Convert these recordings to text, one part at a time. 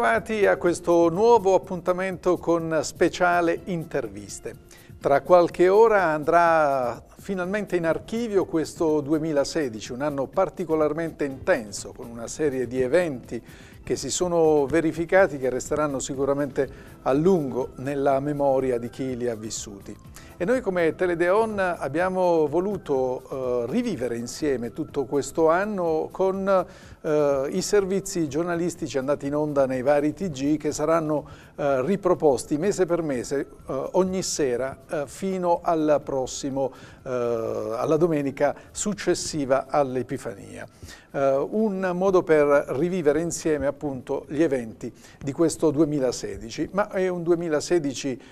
bentrovati a questo nuovo appuntamento con speciale interviste. Tra qualche ora andrà finalmente in archivio questo 2016, un anno particolarmente intenso con una serie di eventi che si sono verificati che resteranno sicuramente a lungo nella memoria di chi li ha vissuti. E noi come Teledeon abbiamo voluto eh, rivivere insieme tutto questo anno con eh, i servizi giornalistici andati in onda nei vari TG che saranno eh, riproposti mese per mese eh, ogni sera eh, fino al prossimo, eh, alla domenica successiva all'Epifania. Eh, un modo per rivivere insieme appunto gli eventi di questo 2016, ma è un 2016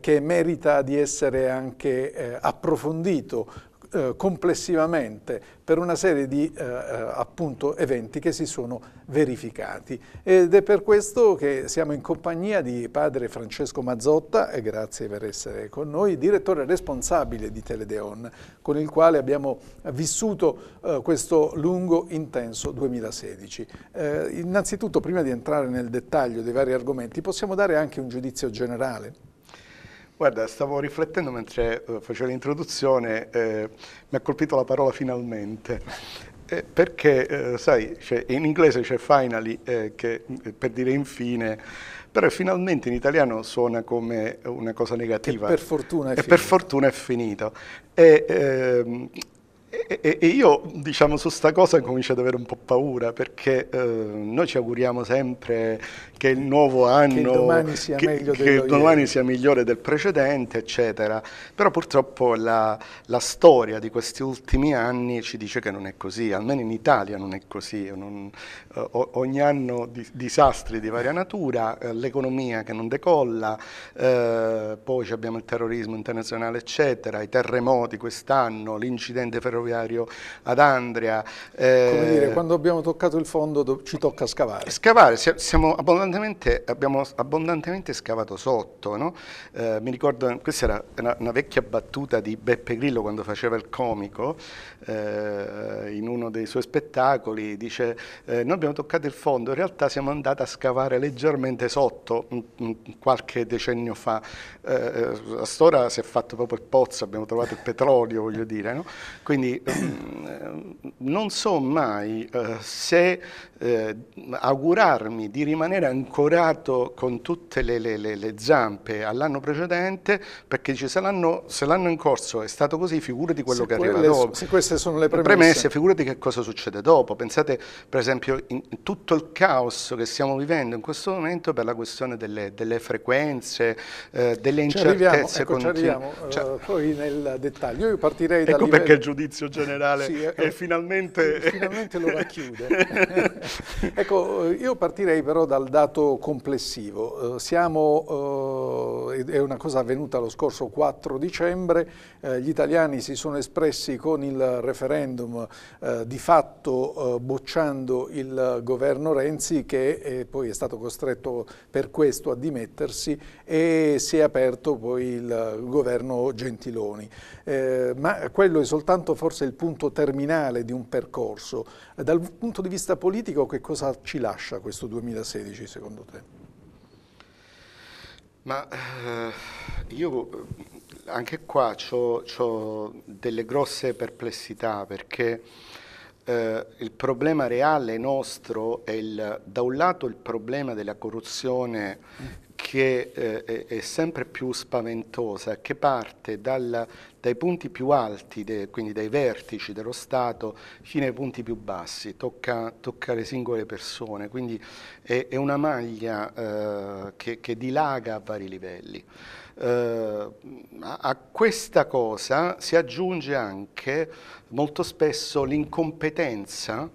che merita di essere anche approfondito eh, complessivamente per una serie di eh, eh, appunto, eventi che si sono verificati. Ed è per questo che siamo in compagnia di padre Francesco Mazzotta, e grazie per essere con noi, direttore responsabile di Teledeon, con il quale abbiamo vissuto eh, questo lungo, intenso 2016. Eh, innanzitutto, prima di entrare nel dettaglio dei vari argomenti, possiamo dare anche un giudizio generale? Guarda, stavo riflettendo mentre eh, facevo l'introduzione, eh, mi ha colpito la parola finalmente. Eh, perché, eh, sai, cioè, in inglese c'è finally, eh, che, eh, per dire infine, però finalmente in italiano suona come una cosa negativa. E per fortuna è finito. E per fortuna è finita. E, ehm, e, e, io, diciamo, su sta cosa comincio ad avere un po' paura perché eh, noi ci auguriamo sempre che il nuovo anno, che domani sia, che, meglio che domani sia migliore del precedente, eccetera. Però purtroppo la, la, storia di questi ultimi anni ci dice che non è così, almeno in Italia non è così. Non, eh, ogni anno di, disastri di varia natura, eh, l'economia che non decolla, eh, poi abbiamo il terrorismo internazionale, eccetera, i terremoti quest'anno, l'incidente ferroviario ferroviario ad Andria. Eh, Come dire, quando abbiamo toccato il fondo ci tocca scavare. Scavare, abbondantemente, abbiamo abbondantemente scavato sotto, no? eh, mi ricordo, questa era una, una, vecchia battuta di Beppe Grillo quando faceva il comico eh, in uno dei suoi spettacoli, dice eh, noi abbiamo toccato il fondo, in realtà siamo andati a scavare leggermente sotto qualche decennio fa. Eh, eh, a Stora si è fatto proprio il pozzo, abbiamo trovato il petrolio, voglio dire, no? Quindi Ehm, non so mai eh, se eh, augurarmi di rimanere ancorato con tutte le, le, le zampe all'anno precedente, perché dice, se l'anno in corso è stato così, figurati quello se che arriva dopo. Se queste sono le premesse. premesse. Figurati che cosa succede dopo. Pensate per esempio in tutto il caos che stiamo vivendo in questo momento per la questione delle, delle frequenze, eh, delle incertezze. Ci arriviamo, ecco, ci arriviamo eh, cioè, poi nel dettaglio. Io partirei ecco da... Ecco perché il giudizio giudizio generale sì, ecco, e finalmente... finalmente lo racchiude. ecco, io partirei però dal dato complessivo. Eh, siamo, eh, è una cosa avvenuta lo scorso 4 dicembre, eh, gli italiani si sono espressi con il referendum di fatto bocciando il governo Renzi che poi è stato costretto per questo a dimettersi e si è aperto poi il governo Gentiloni. ma quello è soltanto forse forse il punto terminale di un percorso. Eh, dal punto di vista politico che cosa ci lascia questo 2016 secondo te? Ma eh, io eh, anche qua ho, delle grosse perplessità perché eh, il problema reale nostro è il, da un lato il problema della corruzione che eh, è sempre più spaventosa, che parte dal, dai punti più alti, de, quindi dai vertici dello Stato, fino ai punti più bassi, tocca, tocca le singole persone, quindi è, è una maglia eh, che, che, dilaga a vari livelli. Eh, a questa cosa si aggiunge anche molto spesso l'incompetenza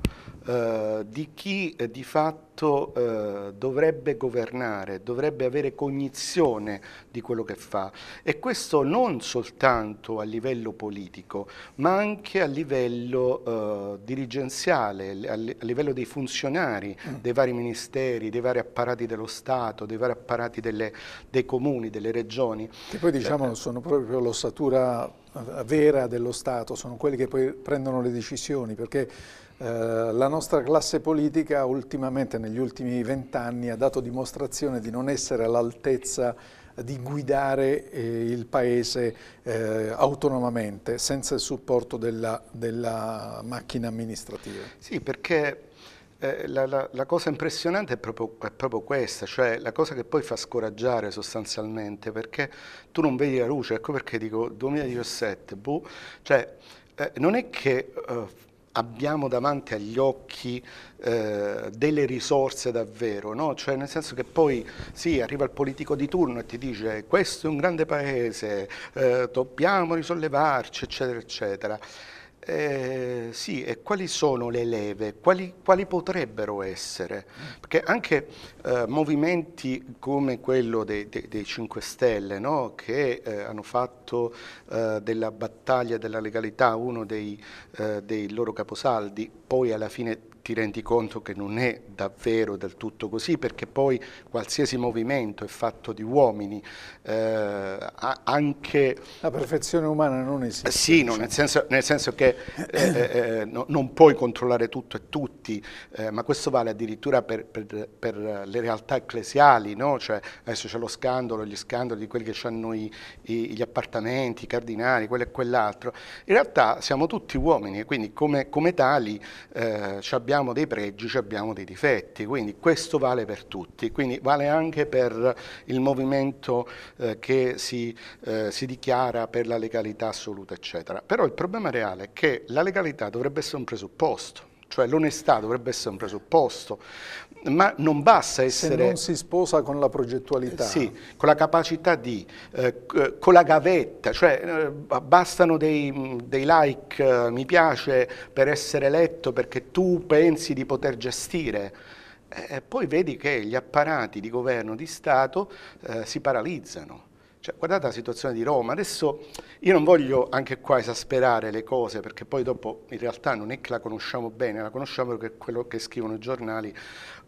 eh, di chi eh, di fatto eh, dovrebbe governare, dovrebbe avere cognizione di quello che fa e questo non soltanto a livello politico ma anche a livello eh, dirigenziale, a, livello dei funzionari mm. dei vari ministeri, dei vari apparati dello Stato, dei vari apparati delle, dei comuni, delle regioni. Che poi diciamo sono proprio l'ossatura vera dello Stato, sono quelli che poi prendono le decisioni perché eh, la nostra classe politica ultimamente, negli ultimi vent'anni, ha dato dimostrazione di non essere all'altezza di guidare eh, il Paese eh, autonomamente, senza il supporto della, della macchina amministrativa. Sì, perché eh, la, la, la, cosa impressionante è proprio, è proprio, questa, cioè la cosa che poi fa scoraggiare sostanzialmente, perché tu non vedi la luce, ecco perché dico 2017, boh, cioè eh, non è che eh, abbiamo davanti agli occhi eh, delle risorse davvero, no? cioè nel senso che poi sì, arriva il politico di turno e ti dice questo è un grande paese, eh, dobbiamo risollevarci, eccetera, eccetera. Eh, sì, e quali sono le leve? Quali, quali potrebbero essere? Perché anche eh, movimenti come quello dei, dei, dei 5 Stelle, no? che eh, hanno fatto eh, della battaglia della legalità uno dei, eh, dei loro caposaldi, poi alla fine ti rendi conto che non è davvero del tutto così, perché poi qualsiasi movimento è fatto di uomini, eh, anche... La perfezione umana non esiste. Eh, sì, no, diciamo. nel, senso, nel, senso, che eh, eh, eh, no, non puoi controllare tutto e tutti, eh, ma questo vale addirittura per, per, per le realtà ecclesiali, no? cioè, adesso c'è lo scandalo, gli scandali di quelli che hanno i, i, gli appartamenti, i cardinali, quello e quell'altro. In realtà siamo tutti uomini e quindi come, come tali ci abbiamo abbiamo dei pregi, abbiamo dei difetti, quindi questo vale per tutti, quindi vale anche per il movimento eh, che si, eh, si, dichiara per la legalità assoluta, eccetera. Però il problema reale è che la legalità dovrebbe essere un presupposto, cioè l'onestà dovrebbe essere un presupposto, ma non basta essere... Se non si sposa con la progettualità. Sì, con la capacità di, eh, con la gavetta, cioè eh, bastano dei, mm, dei like, eh, mi piace, per essere eletto perché tu pensi di poter gestire. Eh, e poi vedi che gli apparati di governo, di Stato, eh, si paralizzano. Cioè, guardate la situazione di Roma, adesso io non voglio anche qua esasperare le cose perché poi dopo in realtà non è che la conosciamo bene, la conosciamo perché è quello che scrivono i giornali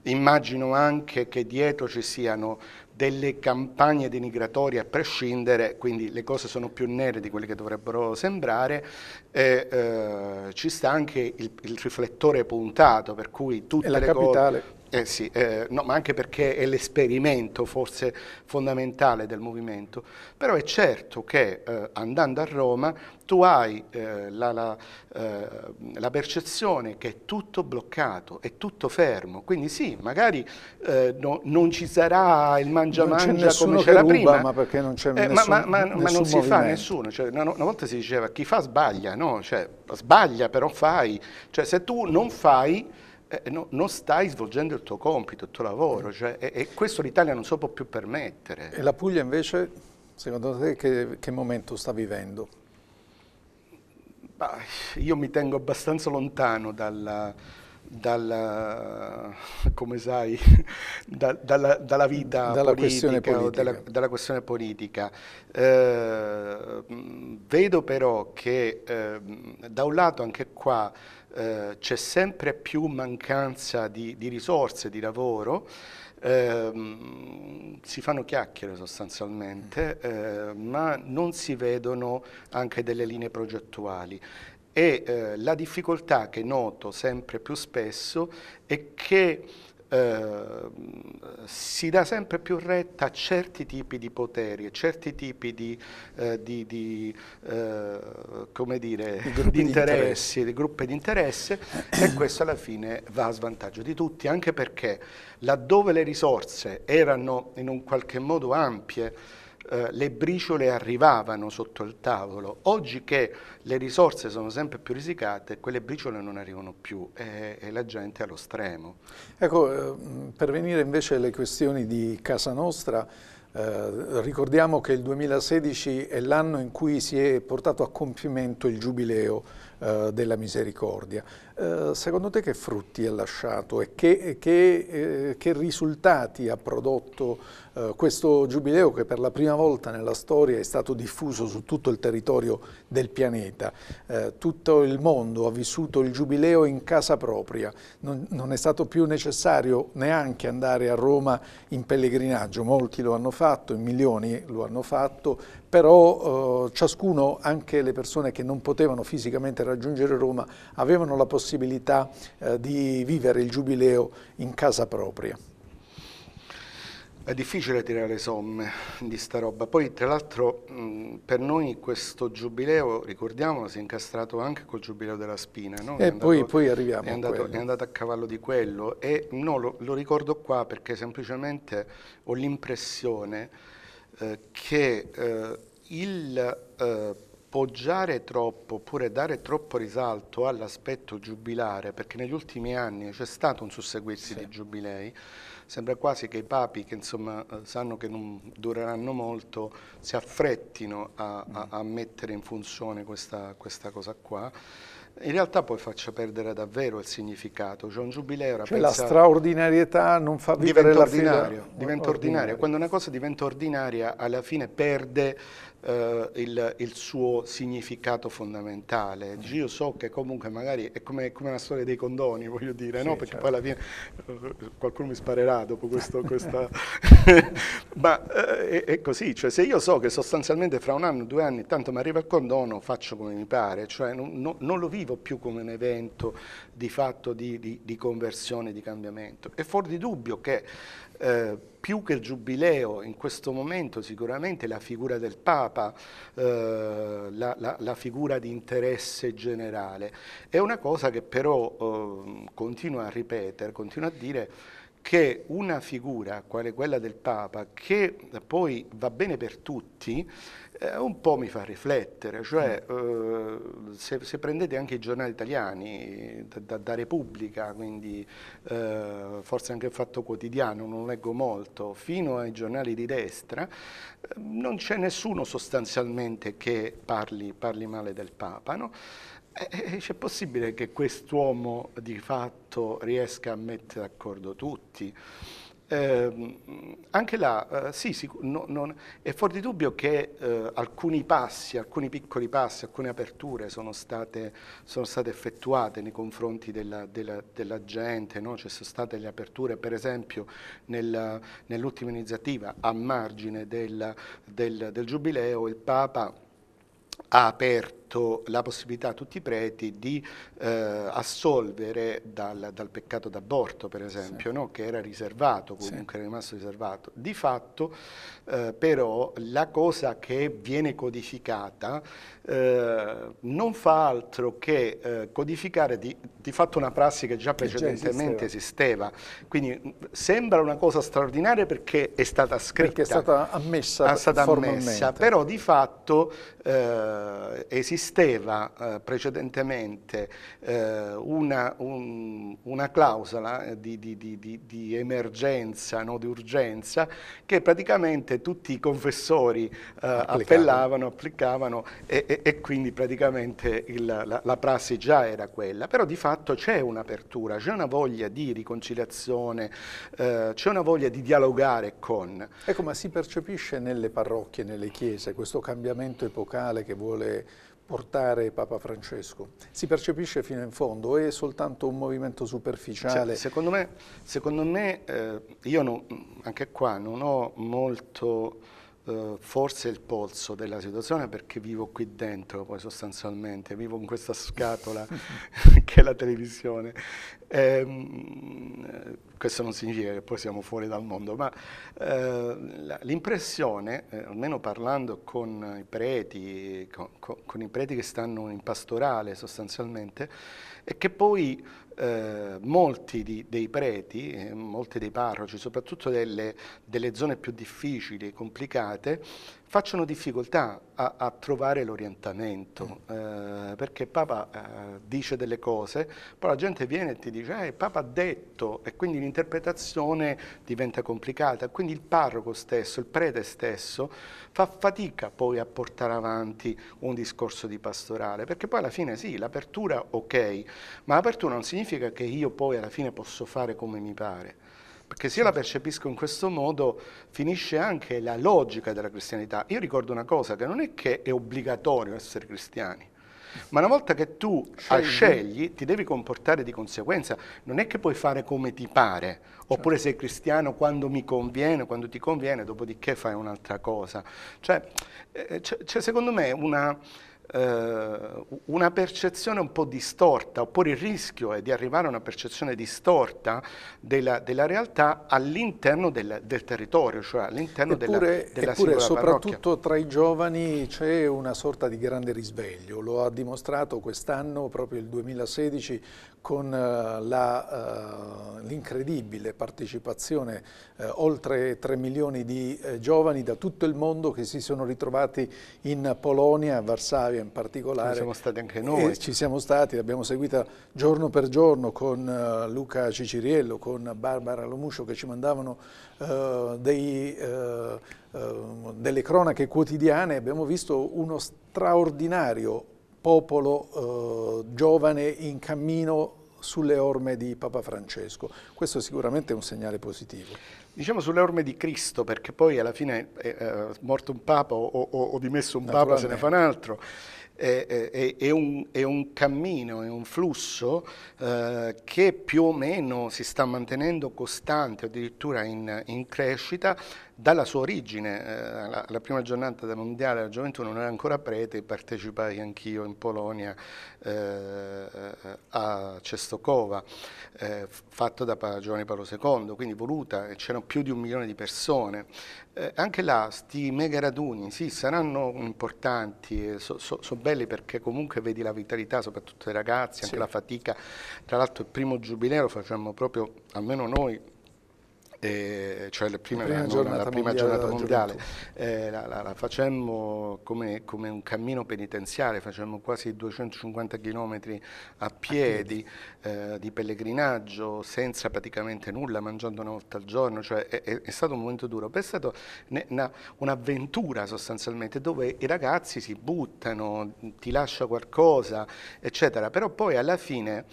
Immagino anche che dietro ci siano delle campagne denigratorie a prescindere, quindi le cose sono più nere di quelle che dovrebbero sembrare, e, eh, ci sta anche il, il, riflettore puntato, per cui tutte le capitale. cose eh sì, eh, no, ma anche perché è l'esperimento forse fondamentale del movimento, però è certo che eh, andando a Roma tu hai eh, la, la, eh, la, percezione che è tutto bloccato, è tutto fermo, quindi sì, magari eh, no, non ci sarà il mangia-mangia come c'era prima, ma perché non c'è nessun, ma, ma, ma, nessun ma non si fa nessuno, cioè, una, una, volta si diceva chi fa sbaglia, no? cioè, sbaglia però fai, cioè se tu non fai eh, eh, no, non stai svolgendo il tuo compito, il tuo lavoro, mm. cioè, e, e, questo l'Italia non se lo può più permettere. E la Puglia invece, secondo te, che, che momento sta vivendo? Bah, io mi tengo abbastanza lontano dalla, dalla, sai, da, dalla, dalla vita dalla politica, questione politica. dalla, questione politica. Eh, mm, vedo però che eh, da un lato anche qua eh, c'è sempre più mancanza di, di risorse, di lavoro, eh, si fanno chiacchiere sostanzialmente, mm. eh, ma non si vedono anche delle linee progettuali. E eh, la difficoltà che noto sempre più spesso è che Ehm, si dà sempre più retta a certi tipi di poteri, e certi tipi di, eh, di, di, eh, dire, di interessi, interessi, di gruppi di interesse e questo alla fine va a svantaggio di tutti, anche perché laddove le risorse erano in un qualche modo ampie, eh, le briciole arrivavano sotto il tavolo, oggi che le risorse sono sempre più risicate, quelle briciole non arrivano più e, e la gente è allo stremo. Ecco, eh, per venire invece alle questioni di Casa Nostra, eh, ricordiamo che il 2016 è l'anno in cui si è portato a compimento il Giubileo eh, della Misericordia. Eh, secondo te che frutti ha lasciato e che, che, eh, che risultati ha prodotto eh, questo giubileo che per la prima volta nella storia è stato diffuso su tutto il territorio del pianeta? Eh, tutto il mondo ha vissuto il giubileo in casa propria, non, non è stato più necessario neanche andare a Roma in pellegrinaggio, molti lo hanno fatto, in milioni lo hanno fatto, però eh, ciascuno, anche le persone che non potevano fisicamente raggiungere Roma, avevano la possibilità eh, di vivere il Giubileo in casa propria. È difficile tirare le somme di sta roba, poi tra l'altro mm, per noi questo giubileo, ricordiamolo, si è incastrato anche col giubileo della Spina. No? E andato, poi, poi, arriviamo è andato, a è andato a cavallo di quello e no, lo, lo ricordo qua perché semplicemente ho l'impressione eh, che eh, il eh, poggiare troppo oppure dare troppo risalto all'aspetto giubilare, perché negli ultimi anni c'è stato un susseguirsi sì. di giubilei, sembra quasi che i papi che insomma, eh, sanno che non dureranno molto si affrettino a, a, a mettere in funzione questa, questa cosa qua in realtà poi faccia perdere davvero il significato. Cioè un giubileo era cioè pensato, la straordinarietà non fa vivere la fila. Diventa ordinario. Quando una cosa diventa ordinaria alla fine perde eh, il, il, suo significato fondamentale. Dici, io so che comunque magari è come, come la storia dei condoni, voglio dire, sì, no? perché certo. poi alla certo. fine eh, qualcuno mi sparerà dopo questo, questa... Ma eh, è, così, cioè se io so che sostanzialmente fra un anno, due anni, tanto mi arriva il condono, faccio come mi pare, cioè non, no, non lo vivo più come un evento di fatto di, di, di conversione, di cambiamento. È fuori di dubbio che eh, più che il giubileo in questo momento sicuramente la figura del Papa, eh, la, la, la, figura di interesse generale. È una cosa che però eh, continua a ripetere, continua a dire che una figura quale quella del Papa, che poi va bene per tutti, eh, un po' mi fa riflettere, cioè mm. eh, se, se, prendete anche i giornali italiani, da, da Repubblica, quindi eh, forse anche il Fatto Quotidiano, non leggo molto, fino ai giornali di destra, eh, non c'è nessuno sostanzialmente che parli, parli male del Papa. No? Eh, eh, eh, c'è possibile che quest'uomo di fatto riesca a mettere d'accordo tutti? Eh, anche là, eh, sì, sì no, non, è fuori di dubbio che eh, alcuni passi, alcuni piccoli passi, alcune aperture sono state, sono state effettuate nei confronti della, della, della gente, no? ci cioè, sono state le aperture per esempio nel, nell'ultima iniziativa a margine del, del, del Giubileo il Papa ha aperto detto la possibilità a tutti i preti di eh, assolvere dal, dal peccato d'aborto, per esempio, sì. no? che era riservato, comunque sì. era rimasto riservato. Di fatto eh, però la cosa che viene codificata eh, non fa altro che eh, codificare di, di, fatto una prassi che già precedentemente che già esisteva. esisteva. Quindi mm, sembra una cosa straordinaria perché è stata scritta. Perché è stata ammessa, è stata ammessa però di fatto eh, esiste esisteva eh, precedentemente eh, una, un, una, clausola eh, di, di, di, di emergenza, no, di urgenza, che praticamente tutti i confessori eh, appellavano, applicavano e, e, e quindi praticamente il, la, la, prassi già era quella. Però di fatto c'è un'apertura, c'è una voglia di riconciliazione, eh, c'è una voglia di dialogare con. Ecco, ma si percepisce nelle parrocchie, nelle chiese, questo cambiamento epocale che vuole portare Papa Francesco. Si percepisce fino in fondo, è soltanto un movimento superficiale. Cioè, secondo me, secondo me eh, io non, anche qua non ho molto eh, forse il polso della situazione perché vivo qui dentro poi sostanzialmente, vivo in questa scatola che è la televisione. E, ehm, eh, questo non significa che poi siamo fuori dal mondo, ma eh, l'impressione, eh, almeno parlando con i preti, con, con, con i preti che stanno in pastorale sostanzialmente, è che poi eh, molti di, dei preti, eh, molti dei parroci, soprattutto delle, delle zone più difficili e complicate, facciano difficoltà a, a trovare l'orientamento, mm. eh, perché Papa eh, dice delle cose, poi la gente viene e ti dice, eh, Papa ha detto, e quindi l'interpretazione diventa complicata, quindi il parroco stesso, il prete stesso, fa fatica poi a portare avanti un discorso di pastorale, perché poi alla fine sì, l'apertura ok, ma l'apertura non significa che io poi alla fine posso fare come mi pare, perché se io la percepisco in questo modo finisce anche la logica della cristianità. Io ricordo una cosa, che non è che è obbligatorio essere cristiani, ma una volta che tu scegli. scegli, ti devi comportare di conseguenza. Non è che puoi fare come ti pare, certo. oppure sei cristiano quando mi conviene, quando ti conviene, dopodiché fai un'altra cosa. Cioè, eh, c'è secondo me una eh, una percezione un po' distorta, oppure il rischio è di arrivare a una percezione distorta della, della realtà all'interno del, del, territorio, cioè all'interno della, della eppure, soprattutto parrocchia. tra i giovani c'è una sorta di grande risveglio, lo ha dimostrato quest'anno proprio il 2016 con eh, eh, l'incredibile partecipazione eh, oltre 3 milioni di eh, giovani da tutto il mondo che si sono ritrovati in Polonia, a Varsavia in particolare. Ci siamo stati anche noi. ci siamo stati, l'abbiamo seguita giorno per giorno con eh, Luca Ciciriello, con Barbara Lomuscio che ci mandavano eh, dei, delle cronache quotidiane, abbiamo visto uno straordinario popolo eh, giovane in cammino sulle orme di Papa Francesco. Questo sicuramente è un segnale positivo. Diciamo sulle orme di Cristo, perché poi alla fine è, eh, eh, morto un Papa o, o, o dimesso un Papa se ne fa un altro. È, è, è, un, è, un, cammino, è un flusso eh, che più o meno si sta mantenendo costante, addirittura in, in crescita, dalla sua origine, eh, la, la, prima giornata del Mondiale della Gioventù non era ancora prete, partecipai anch'io in Polonia eh, eh a Cestokova, eh, fatto da Giovanni Paolo II, quindi voluta, e c'erano più di un milione di persone. Eh, anche là, sti mega raduni, sì, saranno importanti, eh, sono so, so belli perché comunque vedi la vitalità, soprattutto dei ragazzi, anche sì. la fatica. Tra l'altro il primo giubileo lo facciamo proprio, almeno noi, eh, cioè la prima, la prima, no, giornata, la prima mondiale, giornata, mondiale, eh, la, la, facemmo come, come, un cammino penitenziale, facemmo quasi 250 km a piedi, eh, di pellegrinaggio, senza praticamente nulla, mangiando una volta al giorno, cioè è, è, è stato un momento duro, è stata un'avventura sostanzialmente dove i ragazzi si buttano, ti lascia qualcosa, eccetera, però poi alla fine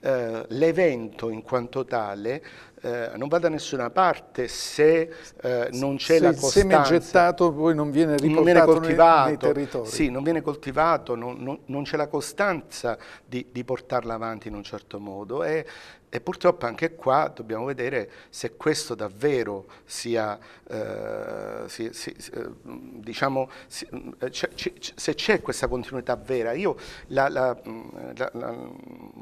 eh, l'evento in quanto tale eh, non va da nessuna parte se eh, non c'è la costanza. Il seme gettato poi non viene riportato non viene nei, nei, territori. Sì, non viene coltivato, non, non, non c'è la costanza di, di, portarla avanti in un certo modo e, e, purtroppo anche qua dobbiamo vedere se questo davvero sia, eh, si, si, eh, diciamo, si, eh, se c'è questa continuità vera. Io la, la, mm, la, mm,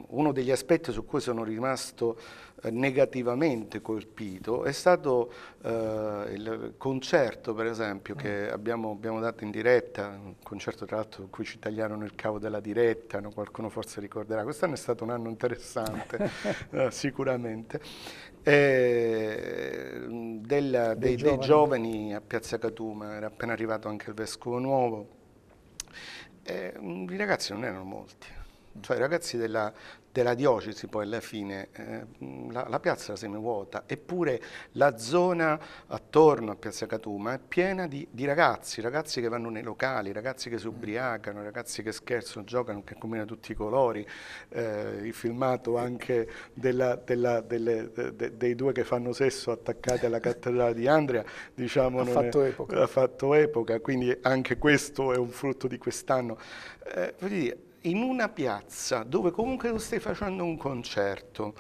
uno degli aspetti su cui sono rimasto eh, negativamente colpito è stato eh, il concerto per esempio che mm. abbiamo, abbiamo, dato in diretta, un concerto tra l'altro in cui ci tagliarono il cavo della diretta, no? qualcuno forse ricorderà, quest'anno è stato un anno interessante eh, sicuramente, eh, del, dei, dei, giovani. dei giovani a Piazza Catuma, era appena arrivato anche il vescovo nuovo, eh, i ragazzi non erano molti, mm. cioè i ragazzi della, della diocesi poi alla fine eh, la, la, piazza era semivuota, eppure la zona attorno a Piazza Catuma è piena di, di, ragazzi, ragazzi che vanno nei locali, ragazzi che si mm. ubriacano, ragazzi che scherzano, giocano, che combinano tutti i colori, eh, il filmato anche della, della, delle, de, de, dei due che fanno sesso attaccati alla cattedrale di Andrea, diciamo, ha, fatto è, ha fatto epoca, quindi anche questo è un frutto di quest'anno. Eh, in una piazza dove comunque tu stai facendo un concerto,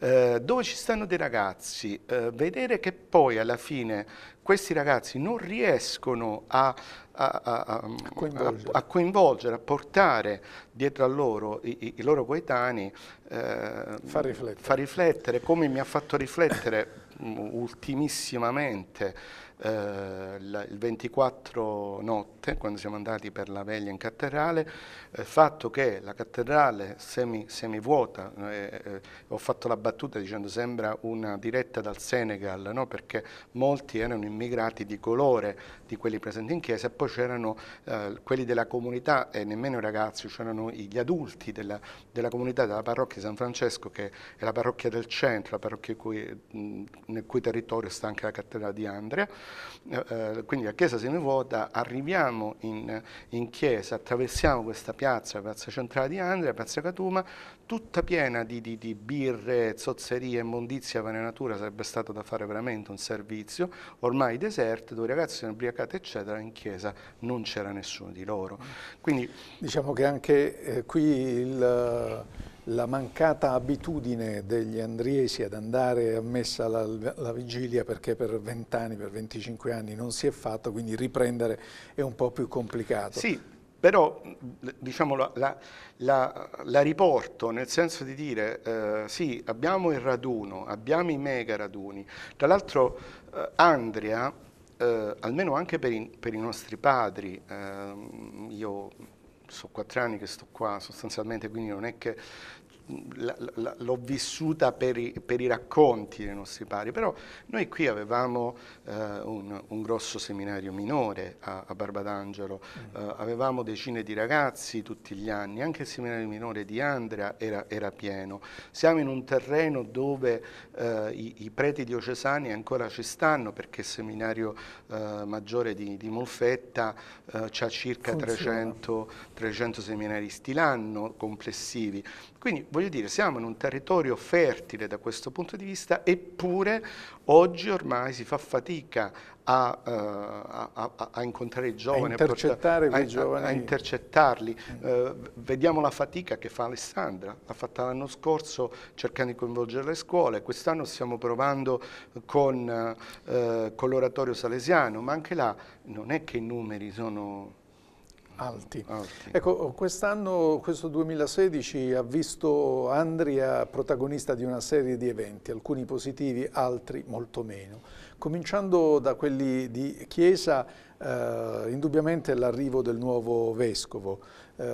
eh, dove ci stanno dei ragazzi, eh, vedere che poi alla fine questi ragazzi non riescono a, a, a, coinvolgere. a coinvolgere. a, portare dietro a loro i, i, i loro coetanei, eh, fa, riflettere. fa riflettere, come mi ha fatto riflettere mm, ultimissimamente eh, il 24 notte, quando siamo andati per la veglia in cattedrale, il eh, fatto che la cattedrale semi, semivuota, eh, eh, ho fatto la battuta dicendo sembra una diretta dal Senegal, no? perché molti erano immigrati di colore di quelli presenti in chiesa e poi c'erano eh, quelli della comunità e nemmeno i ragazzi, c'erano gli adulti della, della, comunità della parrocchia di San Francesco che è la parrocchia del centro, la parrocchia cui, mh, nel cui territorio sta anche la cattedrale di Andrea eh, eh, quindi la chiesa se ne vuota, arriviamo in, eh, in, chiesa, attraversiamo questa piazza, la piazza centrale di Andrea, piazza Catuma, tutta piena di, di, di birre, zozzerie, immondizia, vanenatura, sarebbe stato da fare veramente un servizio, ormai deserto, dove i ragazzi sono ubriacati eccetera, in chiesa non c'era nessuno di loro. Quindi, diciamo che anche eh, qui il la mancata abitudine degli andriesi ad andare a messa la, la vigilia perché per 20 anni, per 25 anni non si è fatto, quindi riprendere è un po' più complicato. Sì, però diciamo, la, la, la, riporto nel senso di dire eh, sì, abbiamo il raduno, abbiamo i mega raduni. Tra l'altro eh, Andria, eh, almeno anche per i, per i nostri padri, ehm, io sono quattro anni che sto qua sostanzialmente, quindi non è che l'ho vissuta per i, per i, racconti dei nostri pari, però noi qui avevamo eh, un, un, grosso seminario minore a, a Barbadangelo, mm. eh, avevamo decine di ragazzi tutti gli anni, anche il seminario minore di Andrea era, era pieno. Siamo in un terreno dove eh, i, i, preti diocesani ancora ci stanno perché il seminario eh, maggiore di, di Molfetta eh, ha circa 300, 300 seminaristi l'anno complessivi. Quindi voglio dire, siamo in un territorio fertile da questo punto di vista, eppure oggi ormai si fa fatica a, uh, a, a, a incontrare i giovani, a, intercettarli. Uh, vediamo la fatica che fa Alessandra, l'ha fatta l'anno scorso cercando di coinvolgere le scuole, quest'anno stiamo provando con, uh, con l'oratorio salesiano, ma anche là non è che i numeri sono alti. alti. Ecco, quest'anno, questo 2016, ha visto Andria protagonista di una serie di eventi, alcuni positivi, altri molto meno. Cominciando da quelli di Chiesa, eh, indubbiamente l'arrivo del nuovo Vescovo, eh,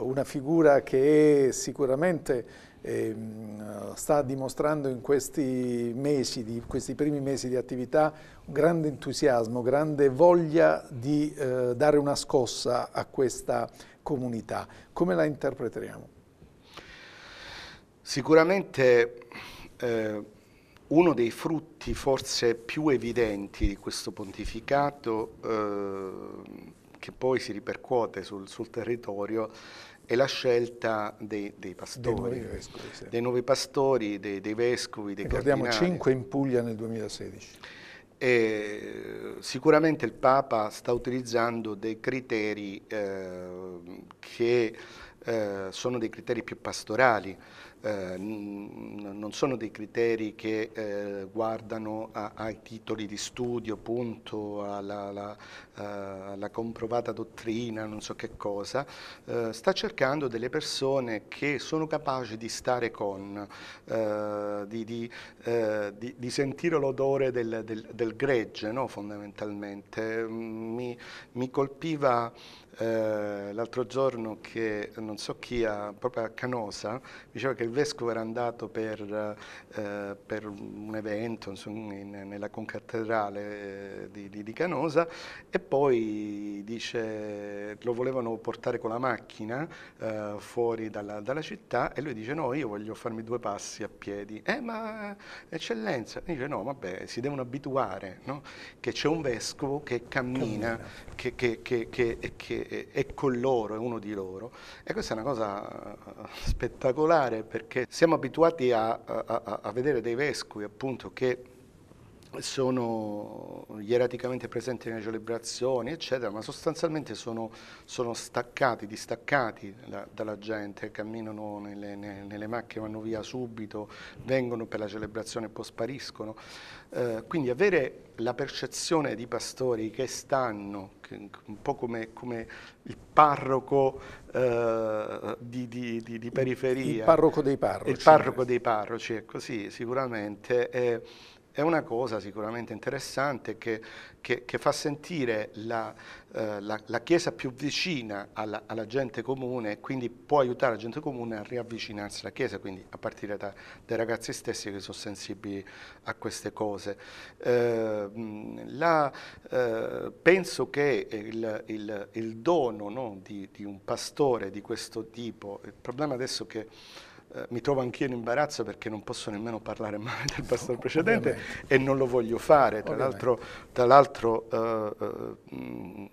una figura che è sicuramente eh, sta dimostrando in questi mesi, di, questi primi mesi di attività, un grande entusiasmo, grande voglia di eh, dare una scossa a questa comunità. Come la interpretiamo? Sicuramente eh, uno dei frutti forse più evidenti di questo pontificato, eh, che poi si ripercuote sul, sul territorio, è la scelta dei, dei pastori, dei nuovi vescovi, sì. dei, nuovi pastori dei, dei, vescovi, dei Ricordiamo cardinali. 5 in Puglia nel 2016. E eh, sicuramente il Papa sta utilizzando dei criteri eh, che eh, sono dei criteri più pastorali, eh, non sono dei criteri che eh, guardano a, ai titoli di studio, appunto, alla, alla, eh, alla, comprovata dottrina, non so che cosa, eh, sta cercando delle persone che sono capaci di stare con, eh, di, di, eh, di, di, sentire l'odore del, del, del gregge no, fondamentalmente. Mm, mi, mi colpiva... Eh, l'altro giorno che non so chi, ha, proprio a Canosa, diceva che il vescovo era andato per, eh, per un evento insomma, in, nella concattedrale eh, di, di, di, Canosa e poi dice, lo volevano portare con la macchina eh, fuori dalla, dalla, città e lui dice no, io voglio farmi due passi a piedi. Eh ma eccellenza, e dice no, vabbè, si devono abituare no? che c'è un vescovo che cammina, cammina. che, che, che, che è, con loro, è uno di loro. E questa è una cosa eh, spettacolare perché siamo abituati a, a, a vedere dei vescovi appunto che sono ieraticamente presenti nelle celebrazioni, eccetera, ma sostanzialmente sono, sono staccati, distaccati da, dalla gente, camminano nelle, nelle, macchine, vanno via subito, vengono per la celebrazione e poi spariscono. Eh, quindi avere la percezione di pastori che stanno, che, un po' come, come il parroco eh, di, di, di, di, periferia. Il parroco dei parroci. Il parroco dei parroci, è così, sicuramente. Eh, è una cosa sicuramente interessante che, che, che fa sentire la, eh, la, la, Chiesa più vicina alla, alla, gente comune e quindi può aiutare la gente comune a riavvicinarsi alla Chiesa, quindi a partire da, dai ragazzi stessi che sono sensibili a queste cose. Eh, la, eh, penso che il, il, il dono no, di, di un pastore di questo tipo, il problema adesso è che eh, mi trovo anch'io in imbarazzo perché non posso nemmeno parlare male del pastore precedente Ovviamente. e non lo voglio fare. Tra l'altro, tra l'altro eh, eh, mm,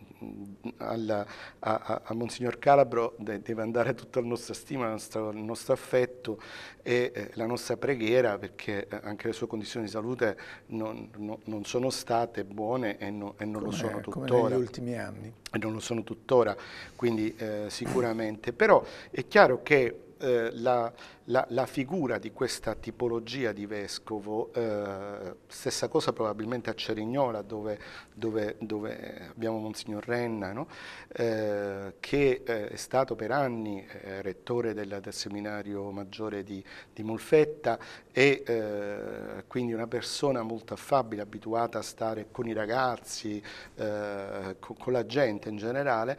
alla, a, a, a, Monsignor Calabro de, deve andare tutta la nostra stima, la nostra, il nostro affetto e eh, la nostra preghiera perché eh, anche le sue condizioni di salute non, no, non sono state buone e, no, e non come, lo sono tuttora. Come negli ultimi anni. E non lo sono tuttora, quindi eh, sicuramente. Però è chiaro che eh, la, la, la, figura di questa tipologia di vescovo, eh, stessa cosa probabilmente a Cerignola dove, dove, dove abbiamo Monsignor Renna, no? eh, che eh, è stato per anni eh, rettore del, del, seminario maggiore di, di Molfetta e eh, quindi una persona molto affabile, abituata a stare con i ragazzi, con, con la gente in generale,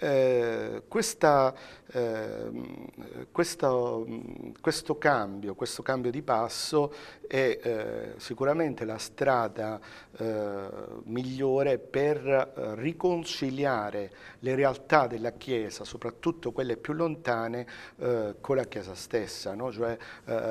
eh, questa, eh, questo, questo, cambio, questo, cambio, di passo è eh, sicuramente la strada eh, migliore per eh, riconciliare le realtà della Chiesa, soprattutto quelle più lontane, con la Chiesa stessa, no? cioè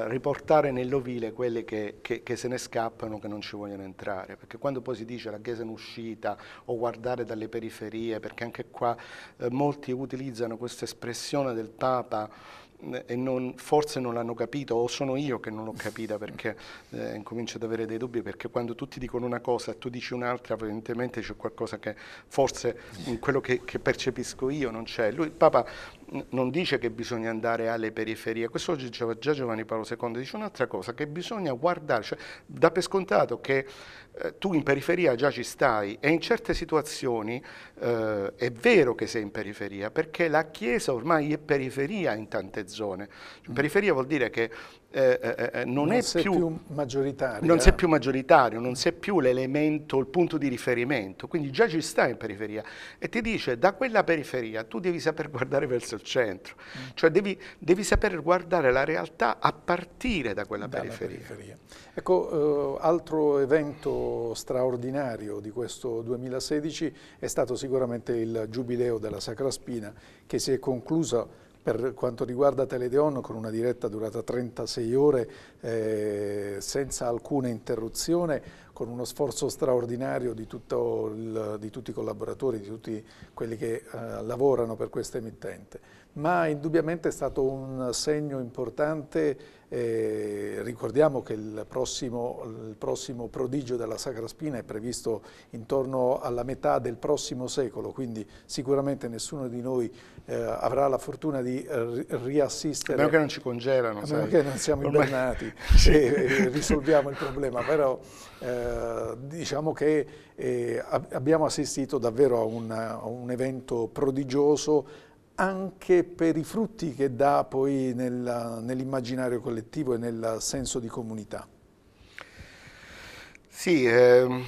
riportare nell'ovile quelle che, che, che se ne scappano, che non ci vogliono entrare, perché quando poi si dice la Chiesa in uscita o guardare dalle periferie, perché anche qua eh, molti utilizzano questa espressione del Papa eh, e non, forse non l'hanno capito o sono io che non l'ho capita perché eh, incomincio ad avere dei dubbi perché quando tutti dicono una cosa e tu dici un'altra evidentemente c'è qualcosa che forse in quello che, che percepisco io non c'è. Lui, il Papa non dice che bisogna andare alle periferie, questo oggi diceva già Giovanni Paolo II, dice un'altra cosa, che bisogna guardare, cioè, da per scontato che eh, tu in periferia già ci stai e in certe situazioni eh, è vero che sei in periferia, perché la Chiesa ormai è periferia in tante zone, cioè, mm. periferia vuol dire che eh, eh, eh, non, non, è più, più, maggioritario. Non si è più maggioritario, non si è più l'elemento, il punto di riferimento, quindi già ci sta in periferia e ti dice da quella periferia tu devi saper guardare verso il centro, mm. cioè devi, devi, saper guardare la realtà a partire da quella periferia. periferia. Ecco, eh, altro evento straordinario di questo 2016 è stato sicuramente il Giubileo della Sacra Spina che si è concluso per quanto riguarda Teledeon con una diretta durata 36 ore eh, senza alcuna interruzione, con uno sforzo straordinario di, il, di, tutti i collaboratori, di tutti quelli che eh, lavorano per questa emittente. Ma indubbiamente è stato un segno importante eh, ricordiamo che il prossimo, il prossimo, prodigio della Sacra Spina è previsto intorno alla metà del prossimo secolo, quindi sicuramente nessuno di noi eh, avrà la fortuna di eh, riassistere. A meno che non ci congelano. A meno sai. che non siamo Ormai... ibernati sì. e, risolviamo il problema, però eh, diciamo che eh, abbiamo assistito davvero a, una, a un evento prodigioso anche per i frutti che dà poi nell'immaginario collettivo e nel senso di comunità. Sì, ehm,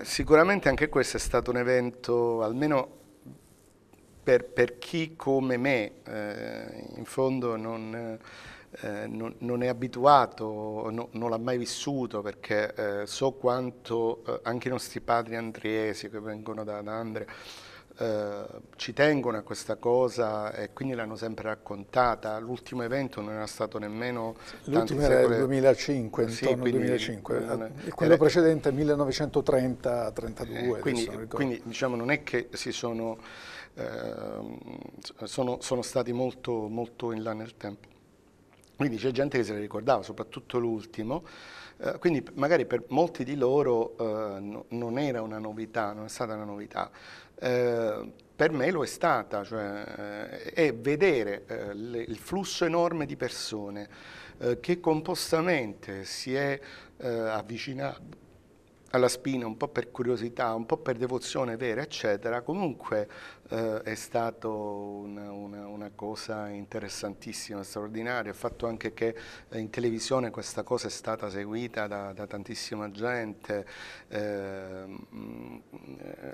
eh, sicuramente anche questo è stato un evento, almeno per, per chi come me, eh, in fondo non, eh, non, non è abituato, no, non l'ha mai vissuto, perché eh, so quanto eh, anche i nostri padri andriesi che vengono da, da Andrea, eh, ci tengono a questa cosa e quindi l'hanno sempre raccontata. L'ultimo evento non era stato nemmeno... L'ultimo era secoli... il 2005, sì, intorno al 2005, non... quello era... precedente 1930-32. Eh, quindi, quindi diciamo non è che si sono, eh, sono, sono stati molto, molto in là nel tempo. Quindi c'è gente che se le ricordava, soprattutto l'ultimo, eh, quindi magari per molti di loro eh, no, non era una novità, non è stata una novità. Eh, per me lo è stata, cioè, eh, è vedere eh, le, il flusso enorme di persone eh, che compostamente si è avvicinato alla spina un po' per curiosità, un po' per devozione vera, eccetera, comunque eh, è stata una, una, una, cosa interessantissima, straordinaria, il fatto anche che eh, in televisione questa cosa è stata seguita da, da tantissima gente. Ehm, mm,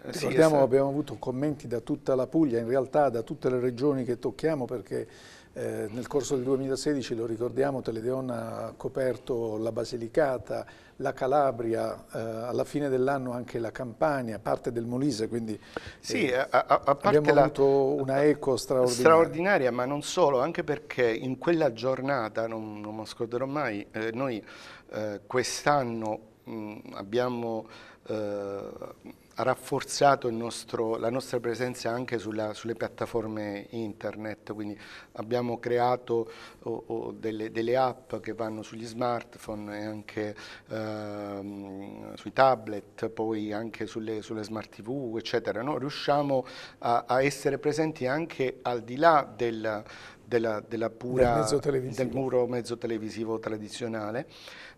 eh, sì, abbiamo avuto commenti da tutta la Puglia, in realtà da tutte le regioni che tocchiamo perché eh, nel corso del 2016, lo ricordiamo, Teledeon ha coperto la Basilicata, la Calabria, eh, alla fine dell'anno anche la Campania, parte del Molise, quindi... Eh, sì, a, a, a, abbiamo la, avuto una eco straordinaria. straordinaria. ma non solo, anche perché in quella giornata, non, non mi scorderò mai, eh, noi eh, quest'anno mm, abbiamo... Eh, ha rafforzato nostro, la nostra presenza anche sulla, sulle piattaforme internet, quindi abbiamo creato oh, oh, delle, delle, app che vanno sugli smartphone e anche ehm, sui tablet, poi anche sulle, sulle smart tv, eccetera. No? Riusciamo a, a, essere presenti anche al di là del della, della pura, del, del, muro mezzo televisivo tradizionale.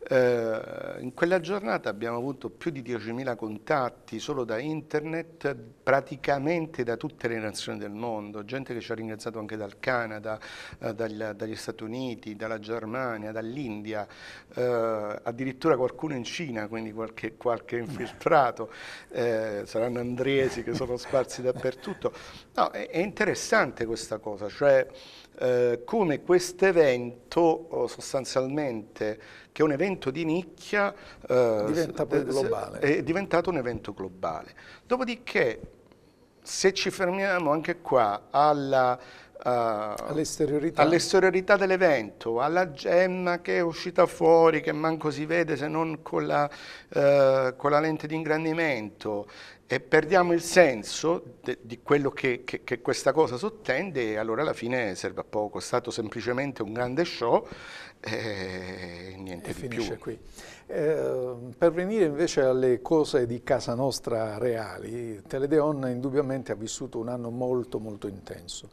Eh, in quella giornata abbiamo avuto più di 10.000 contatti solo da internet, praticamente da tutte le nazioni del mondo, gente che ci ha ringraziato anche dal Canada, eh, dal, dagli Stati Uniti, dalla Germania, dall'India, eh, addirittura qualcuno in Cina, quindi qualche, qualche eh. infiltrato, eh, saranno andresi che sono sparsi dappertutto. No, è, è interessante questa cosa, cioè eh, come questo evento oh, sostanzialmente, che è un evento di nicchia, eh, diventa poi eh, globale. è diventato un evento globale. Dopodiché, se ci fermiamo anche qua alla eh, all'esteriorità. All dell'evento, alla gemma che è uscita fuori, che manco si vede se non con la, eh, con la lente di ingrandimento e perdiamo il senso di quello che, che, che, questa cosa sottende e allora alla fine serve a poco, è stato semplicemente un grande show e niente e di finisce più. qui. Eh, per venire invece alle cose di casa nostra reali, Teledeon indubbiamente ha vissuto un anno molto molto intenso.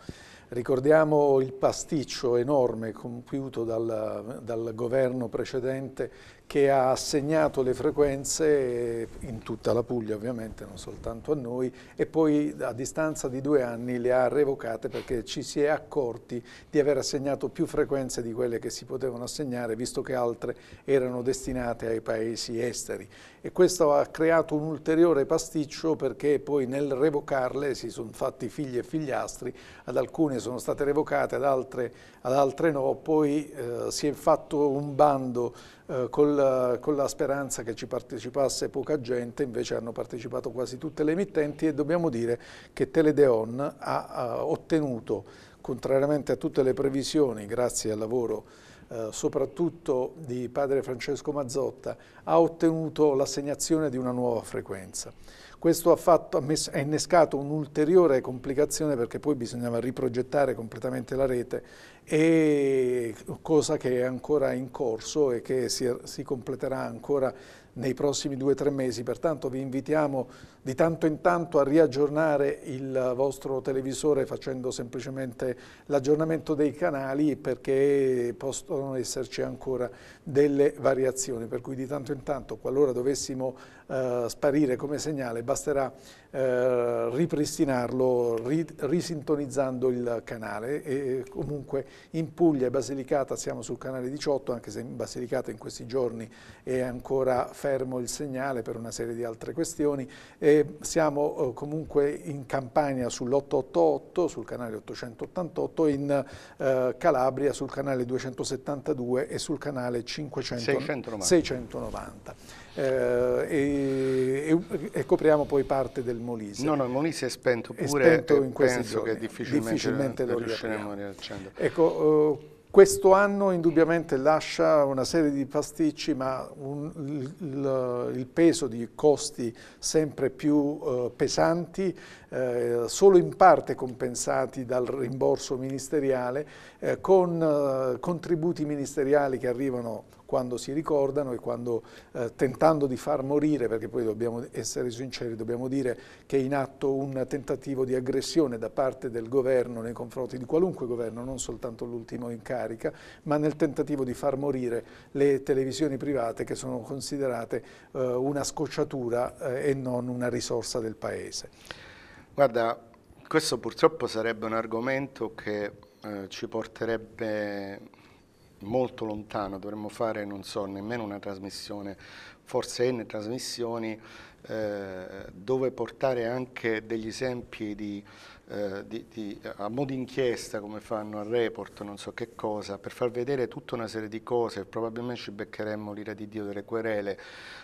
Ricordiamo il pasticcio enorme compiuto dal, dal governo precedente che ha assegnato le frequenze in tutta la Puglia ovviamente, non soltanto a noi, e poi a distanza di due anni le ha revocate perché ci si è accorti di aver assegnato più frequenze di quelle che si potevano assegnare, visto che altre erano destinate ai paesi esteri. E questo ha creato un ulteriore pasticcio perché poi nel revocarle si sono fatti figli e figliastri, ad alcune sono state revocate, ad altre, ad altre no, poi eh, si è fatto un bando eh, con, la, con la speranza che ci partecipasse poca gente, invece hanno partecipato quasi tutte le emittenti e dobbiamo dire che Teledeon ha, ha ottenuto, contrariamente a tutte le previsioni, grazie al lavoro Uh, soprattutto di padre Francesco Mazzotta, ha ottenuto l'assegnazione di una nuova frequenza. Questo ha, fatto, ha, innescato un'ulteriore complicazione perché poi bisognava riprogettare completamente la rete, e cosa che è ancora in corso e che si, si completerà ancora nei prossimi due o tre mesi. Pertanto vi invitiamo di tanto in tanto a riaggiornare il vostro televisore facendo semplicemente l'aggiornamento dei canali perché possono esserci ancora delle variazioni. Per cui di tanto in tanto, qualora dovessimo eh, sparire come segnale, basterà eh, ripristinarlo ri, risintonizzando il canale e comunque in Puglia e Basilicata siamo sul canale 18 anche se in Basilicata in questi giorni è ancora fermo il segnale per una serie di altre questioni e siamo eh, comunque in Campania sull'888 sul canale 888 in eh, Calabria sul canale 272 e sul canale 500, 690. 690. Eh, e, e, e, copriamo poi parte del Molise. No, no, il Molise è spento pure, è spento in penso giorni. che difficilmente, difficilmente lo riusciremo a riaccendere. Ecco, eh, questo anno indubbiamente lascia una serie di pasticci, ma un, il, il, peso di costi sempre più uh, pesanti eh, solo in parte compensati dal rimborso ministeriale, eh, con eh, contributi ministeriali che arrivano quando si ricordano e quando eh, tentando di far morire, perché poi dobbiamo essere sinceri, dobbiamo dire che è in atto un tentativo di aggressione da parte del governo nei confronti di qualunque governo, non soltanto l'ultimo in carica, ma nel tentativo di far morire le televisioni private che sono considerate eh, una scocciatura eh, e non una risorsa del Paese. Guarda, questo purtroppo sarebbe un argomento che eh, ci porterebbe molto lontano, dovremmo fare, non so, nemmeno una trasmissione, forse N trasmissioni eh, dove portare anche degli esempi di, eh, di, di, a modo inchiesta come fanno al report, non so che cosa, per far vedere tutta una serie di cose, probabilmente ci beccheremmo l'ira di Dio delle querele,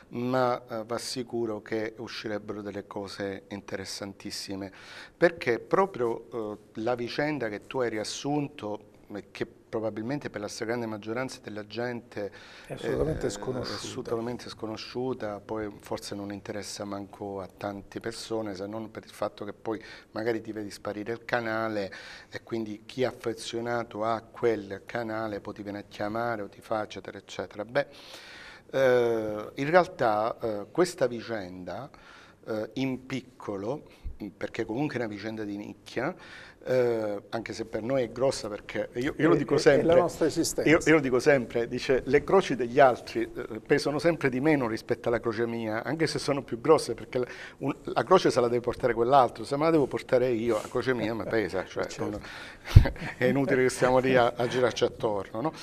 ma eh, va sicuro che uscirebbero delle cose interessantissime, perché proprio eh, la vicenda che tu hai riassunto, che probabilmente per la stragrande maggioranza della gente è assolutamente, eh, sconosciuta. assolutamente sconosciuta, poi forse non interessa manco a tante persone se non per il fatto che poi magari ti vedi sparire il canale e quindi chi è affezionato a quel canale poi ti viene a chiamare o ti fa eccetera eccetera. Beh, eh, in realtà eh, questa vicenda eh, in piccolo, perché comunque è una vicenda di nicchia, eh, anche se per noi è grossa perché io, io lo dico sempre, è la nostra esistenza. Io, io, lo dico sempre, dice le croci degli altri eh, pesano sempre di meno rispetto alla croce mia, anche se sono più grosse perché la, un, la croce se la deve portare quell'altro, se me la devo portare io la croce mia mi pesa, cioè, certo. non, è inutile che stiamo lì a, a girarci attorno. No?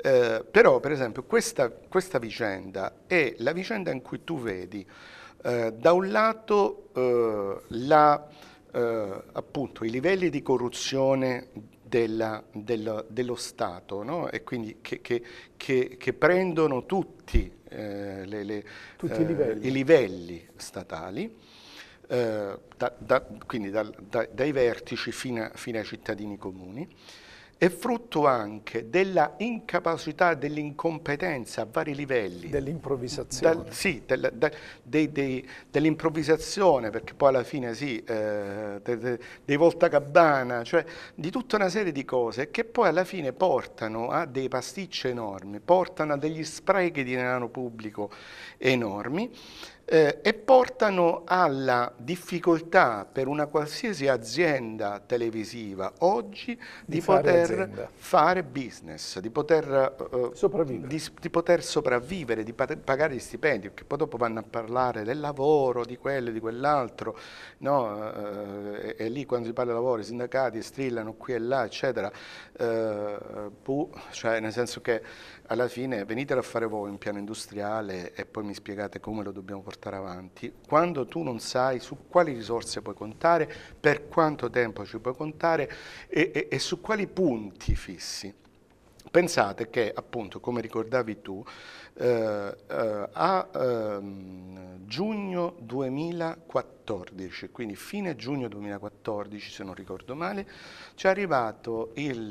Eh, però per esempio questa, questa vicenda è la vicenda in cui tu vedi eh, da un lato eh, la eh, appunto i livelli di corruzione della, della, dello Stato no? e quindi che, che, che, che prendono tutti, eh, le, le, tutti eh, i, livelli. i, livelli. statali, eh, da, da, quindi dal, da, dai vertici fino, a, fino ai cittadini comuni è frutto anche della incapacità, dell'incompetenza a vari livelli. Dell'improvvisazione. Del, sì, del, del, dell'improvvisazione, perché poi alla fine sì, eh, dei de, de cioè di tutta una serie di cose che poi alla fine portano a dei pasticci enormi, portano a degli sprechi di denaro pubblico enormi eh, e portano alla difficoltà per una qualsiasi azienda televisiva oggi di, di poter azienda. fare business, di poter, eh, eh sopravvivere. Di, di poter sopravvivere, di pagare gli stipendi, perché poi dopo vanno a parlare del lavoro, di quello, di quell'altro, no? eh, eh e, e, lì quando si parla di lavoro i sindacati strillano qui e là, eccetera, eh, puh, cioè nel senso che alla fine venitelo a fare voi un piano industriale e poi mi spiegate come lo dobbiamo portare avanti, quando tu non sai su quali risorse puoi contare, per quanto tempo ci puoi contare e, e, e su quali punti fissi. Pensate che, appunto, come ricordavi tu, eh, eh, a eh, giugno 2014, 2014, quindi fine giugno 2014 se non ricordo male, ci è arrivato il,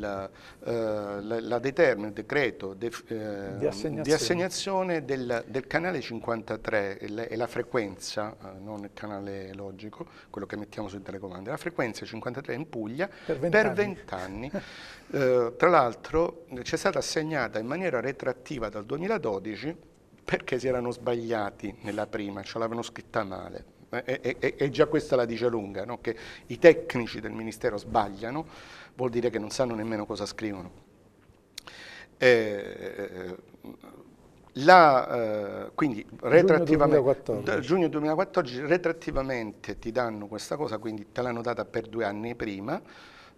eh, la, la determina, il decreto de, eh, di assegnazione, di assegnazione del, del, canale 53 e la, e la frequenza, eh, non il canale logico, quello che mettiamo sul telecomando, la frequenza 53 in Puglia per 20 per anni. 20 anni. Eh, tra l'altro ci è stata assegnata in maniera retroattiva dal 2012 perché si erano sbagliati nella prima, ce l'avevano scritta male e, eh, eh, eh, già questa la dice lunga, no? che i tecnici del Ministero sbagliano, vuol dire che non sanno nemmeno cosa scrivono. Eh, la, eh, quindi retrattivamente, giugno 2014. giugno 2014 retrattivamente ti danno questa cosa, quindi te l'hanno data per due anni prima,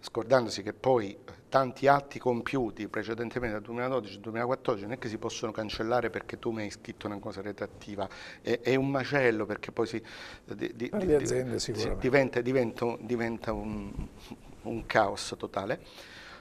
scordandosi che poi tanti atti compiuti precedentemente dal 2012-2014 al non è che si possono cancellare perché tu mi hai scritto una cosa retrattiva, è, è un macello perché poi si, eh, di, di, di, aziende, diventa, diventa, diventa un, un caos totale.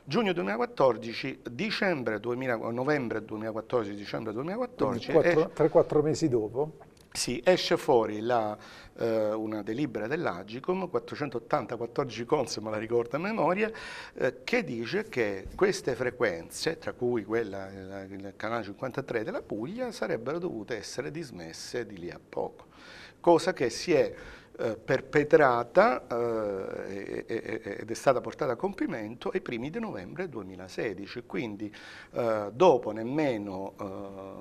Giugno 2014, dicembre 2000, novembre 2014, dicembre 2014. 3-4 mesi dopo? Sì, esce fuori la, eh, una delibera dell'Agicom, 480, 14 Conse, me la ricordo a memoria, eh, che dice che queste frequenze, tra cui quella del canale 53 della Puglia, sarebbero dovute essere dismesse di lì a poco, cosa che si è eh, perpetrata eh, ed è stata portata a compimento ai primi di novembre 2016, quindi eh, dopo nemmeno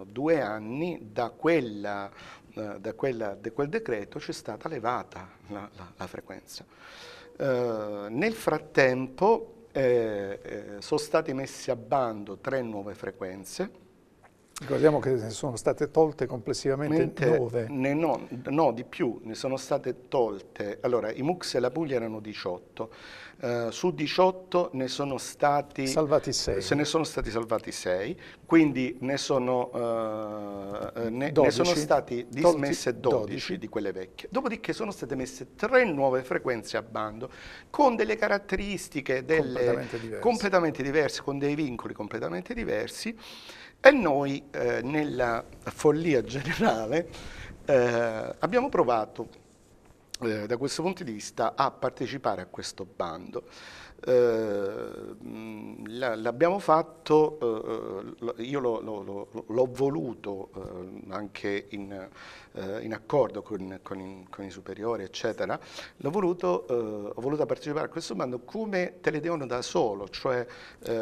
eh, due anni da quella da, quella, da, quel decreto c'è stata elevata la, la, la frequenza. Eh, nel frattempo eh, eh, sono state messe a bando tre nuove frequenze, Ricordiamo che ne sono state tolte complessivamente nove. No, no, di più, ne sono state tolte. Allora, i MUX e la Puglia erano 18. Eh, su 18 ne sono stati salvati 6. Eh, se ne sono stati salvati 6, quindi ne sono, uh, ne, ne sono stati dismesse 12, 12, di quelle vecchie. Dopodiché sono state messe tre nuove frequenze a bando con delle caratteristiche delle, completamente, diverse. completamente diverse, con dei vincoli completamente diversi e noi eh, nella follia generale eh, abbiamo provato eh, da questo punto di vista a partecipare a questo bando. Eh, l'abbiamo fatto, eh, eh, io l'ho voluto anche in, in accordo con, con, in, con, i superiori, eccetera, voluto, ho voluto partecipare a questo bando come Teledeono da solo, cioè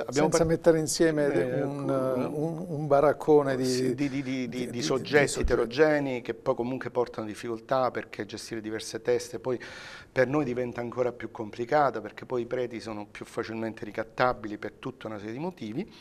senza mettere insieme un, un, un baraccone di, di, di, di, soggetti eterogenei che poi comunque portano difficoltà perché gestire diverse teste, poi per noi diventa ancora più complicata perché poi i preti sono più facilmente ricattabili per tutta una serie di motivi.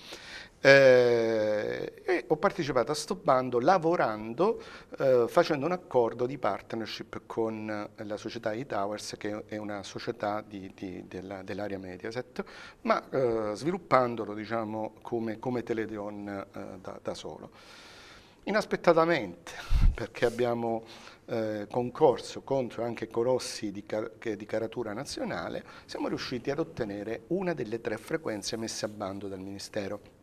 Eh, e ho partecipato a sto bando lavorando, eh, facendo un accordo di partnership con eh, la società E-Towers, che è una società dell'area Mediaset, ma eh, sviluppandolo diciamo, come, come Teledeon eh, da, da solo. Inaspettatamente, perché abbiamo eh, concorso contro anche colossi di, car di, caratura nazionale, siamo riusciti ad ottenere una delle tre frequenze messe a bando dal Ministero.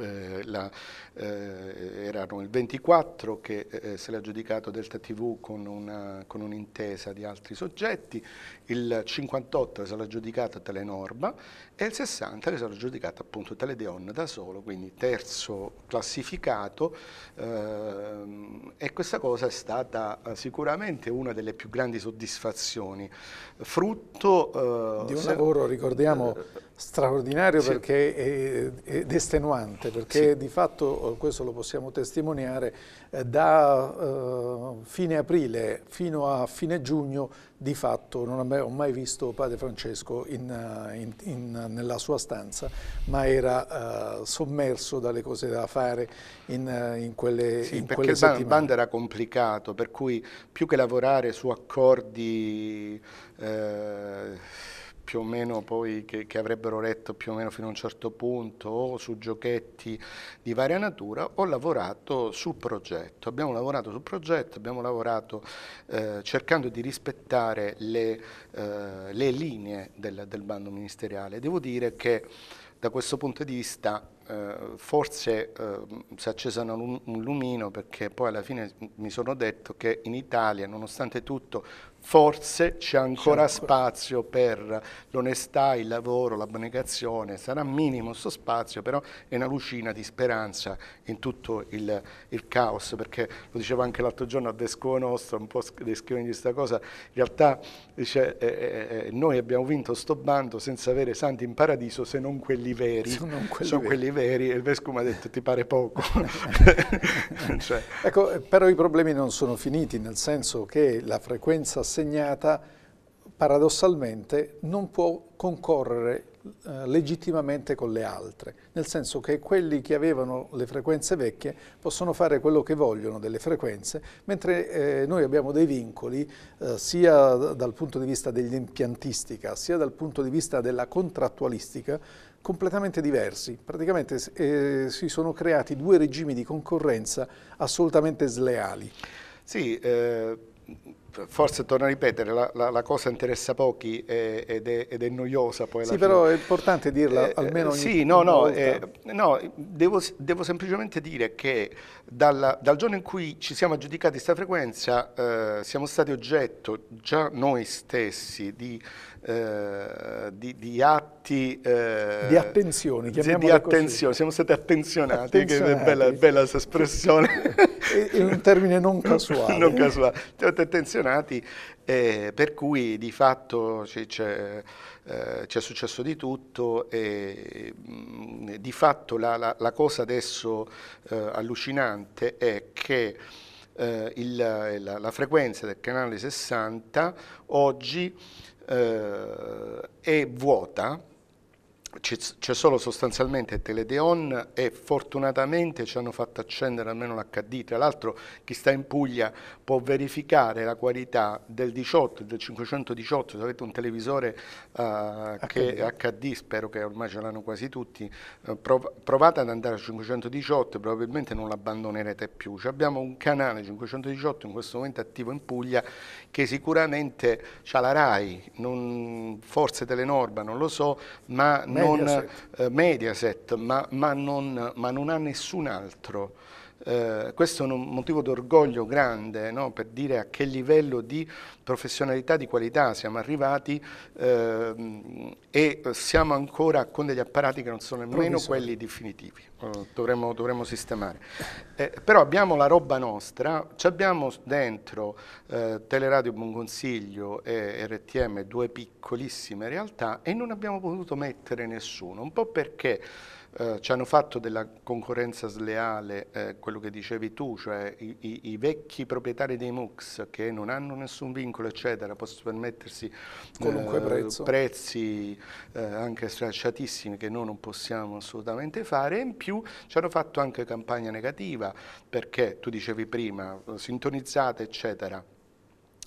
Eh, la, eh, erano il 24 che eh, se l'ha giudicato Delta TV con, un'intesa un di altri soggetti, il 58 che se l'ha giudicata Telenorba e il 60 che se l'ha giudicata appunto Teledeon da solo, quindi terzo classificato eh, e questa cosa è stata eh, sicuramente una delle più grandi soddisfazioni, frutto eh, di un lavoro ricordiamo straordinario sì. perché ed estenuante importante perché sì. di fatto, eh, questo lo possiamo testimoniare, eh, da eh, fine aprile fino a fine giugno di fatto non abbiamo mai visto Padre Francesco in, in, in, nella sua stanza, ma era uh, sommerso dalle cose da fare in, quelle, sì, perché quelle il bando era complicato, per cui più che lavorare su accordi... Eh, più o meno poi che, che, avrebbero letto più o meno fino a un certo punto o su giochetti di varia natura, ho lavorato sul progetto, abbiamo lavorato sul progetto, abbiamo lavorato eh, cercando di rispettare le, eh, le linee del, del, bando ministeriale. Devo dire che da questo punto di vista eh, forse eh, si è acceso un lumino perché poi alla fine mi sono detto che in Italia nonostante tutto forse c'è ancora, ancora spazio per l'onestà, il lavoro, l'abnegazione, sarà minimo questo spazio, però è una lucina di speranza in tutto il, il caos, perché lo dicevo anche l'altro giorno a Vescovo Nostro, un po' descrivendo questa cosa, in realtà dice, eh eh, eh, eh, noi abbiamo vinto sto bando senza avere santi in paradiso se non quelli veri, sono quelli, sono veri. quelli veri e il vescovo mi ha detto ti pare poco. cioè. ecco, però i problemi non sono finiti, nel senso che la frequenza assegnata paradossalmente non può concorrere eh, legittimamente con le altre, nel senso che quelli che avevano le frequenze vecchie possono fare quello che vogliono delle frequenze, mentre eh, noi abbiamo dei vincoli eh, sia dal punto di vista dell'impiantistica, sia dal punto di vista della contrattualistica, completamente diversi. Praticamente eh, si sono creati due regimi di concorrenza assolutamente sleali. Sì, eh, forse torno a ripetere, la, la, la cosa interessa pochi eh, ed, è, ed, è, noiosa poi. Sì, fine. però è importante dirla eh, almeno ogni Sì, no, no, eh, no devo, devo, semplicemente dire che dalla, dal giorno in cui ci siamo aggiudicati questa frequenza eh, siamo stati oggetto già noi stessi di eh, di, di, atti... Eh, di attenzione, Di attenzione, siamo stati attenzionati, che è bella, bella questa espressione. è un termine non casuale. non casuale, siamo stati attenzionati, eh, per cui di fatto c'è eh, ci è successo di tutto e mm, di fatto la, la, la cosa adesso eh, allucinante è che eh, il, la, la, frequenza del canale 60 oggi eh, è vuota, c'è solo sostanzialmente Teledeon e fortunatamente ci hanno fatto accendere almeno l'HD, tra l'altro chi sta in Puglia può verificare la qualità del 18, del 518, se avete un televisore uh, eh, HD. Che, HD, spero che ormai ce l'hanno quasi tutti, eh, prov provate ad andare al 518, probabilmente non l'abbandonerete più. Cioè abbiamo un canale 518 in questo momento attivo in Puglia che sicuramente ha la RAI, non, forse Telenorba, non lo so, ma... ma Mediaset, eh, Mediaset ma, ma, non, ma non ha nessun altro. Eh, questo è un motivo d'orgoglio grande no? per dire a che livello di professionalità, di qualità siamo arrivati eh, e siamo ancora con degli apparati che non sono nemmeno quelli definitivi, eh, dovremmo, dovremmo, sistemare. Eh, però abbiamo la roba nostra, abbiamo dentro Teleradio Buon Consiglio e RTM due piccolissime realtà e non abbiamo potuto mettere nessuno, un po' perché eh, ci hanno fatto della concorrenza sleale eh, quello che dicevi tu, cioè i, i, i, vecchi proprietari dei MUX che non hanno nessun vincolo, eccetera, possono permettersi eh, prezzo. prezzi eh, anche stracciatissimi che noi non possiamo assolutamente fare, e in più ci hanno fatto anche campagna negativa, perché tu dicevi prima, sintonizzate, eccetera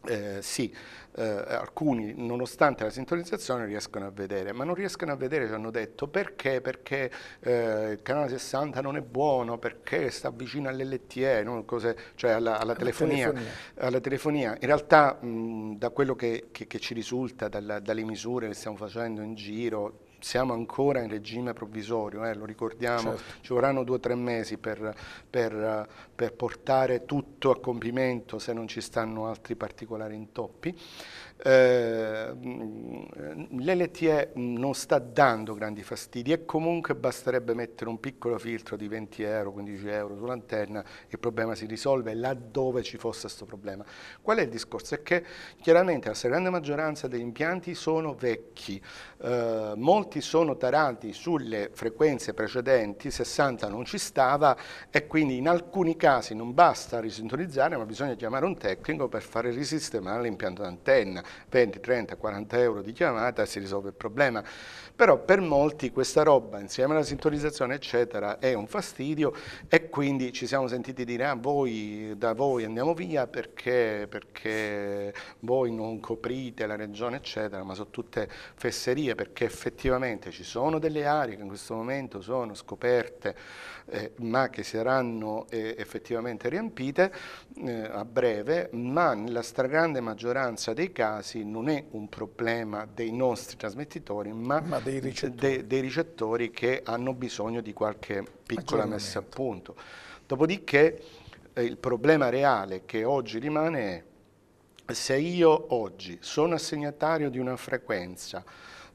eh, sì, eh, alcuni nonostante la sintonizzazione riescono a vedere, ma non riescono a vedere, ci hanno detto perché, perché eh, il canale 60 non è buono, perché sta vicino all'LTE, no? Cose, cioè alla, alla, telefonia, telefonia. alla, telefonia, In realtà mh, da quello che, che, che ci risulta, dalla, dalle misure che stiamo facendo in giro, siamo ancora in regime provvisorio, eh, lo ricordiamo, certo. ci vorranno due o tre mesi per, per, per portare tutto a compimento se non ci stanno altri particolari intoppi. Eh, mm, l'LTE non sta dando grandi fastidi e comunque basterebbe mettere un piccolo filtro di 20 euro, 15 euro sull'antenna, e il problema si risolve laddove ci fosse questo problema. Qual è il discorso? È che chiaramente la stragrande maggioranza degli impianti sono vecchi, eh, molti sono tarati sulle frequenze precedenti, 60 non ci stava e quindi in alcuni casi non basta risintonizzare ma bisogna chiamare un tecnico per fare risistemare l'impianto d'antenna. 20, 30, 40 euro di chiamata si risolve il problema. Però per molti questa roba, insieme alla sintonizzazione, eccetera, è un fastidio e quindi ci siamo sentiti dire ah, voi, da voi andiamo via perché, perché voi non coprite la regione, eccetera, ma sono tutte fesserie perché effettivamente ci sono delle aree che in questo momento sono scoperte eh, ma che saranno eh, effettivamente riempite eh, a breve, ma nella stragrande maggioranza dei casi non è un problema dei nostri trasmettitori, ma, ma dei ricettori. De, dei ricettori che hanno bisogno di qualche piccola messa a punto. Dopodiché eh, il problema reale che oggi rimane è se io oggi sono assegnatario di una frequenza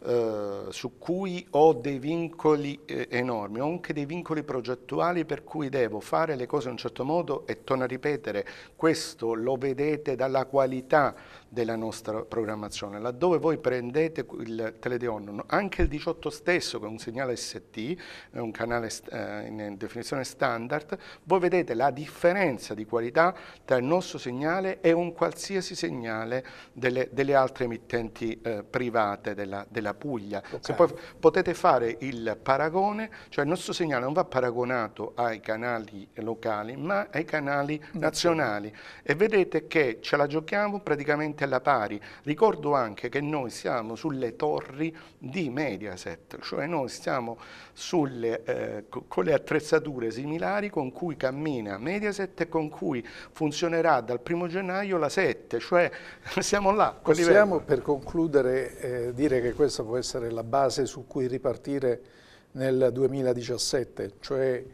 eh, su cui ho dei vincoli eh, enormi, ho anche dei vincoli progettuali per cui devo fare le cose in un certo modo e torno a ripetere, questo lo vedete dalla qualità della nostra programmazione, laddove voi prendete il Teledeon, anche il 18 stesso che è un segnale ST, un canale eh, in definizione standard, voi vedete la differenza di qualità tra il nostro segnale e un qualsiasi segnale delle, delle altre emittenti eh, private della, della Puglia. Okay. Se poi potete fare il paragone, cioè il nostro segnale non va paragonato ai canali locali ma ai canali nazionali e vedete che ce la giochiamo praticamente veramente alla pari. Ricordo anche che noi siamo sulle torri di Mediaset, cioè noi siamo sulle, eh, con le attrezzature similari con cui cammina Mediaset e con cui funzionerà dal primo gennaio la 7, cioè siamo là. Possiamo per concludere eh, dire che questa può essere la base su cui ripartire nel 2017, cioè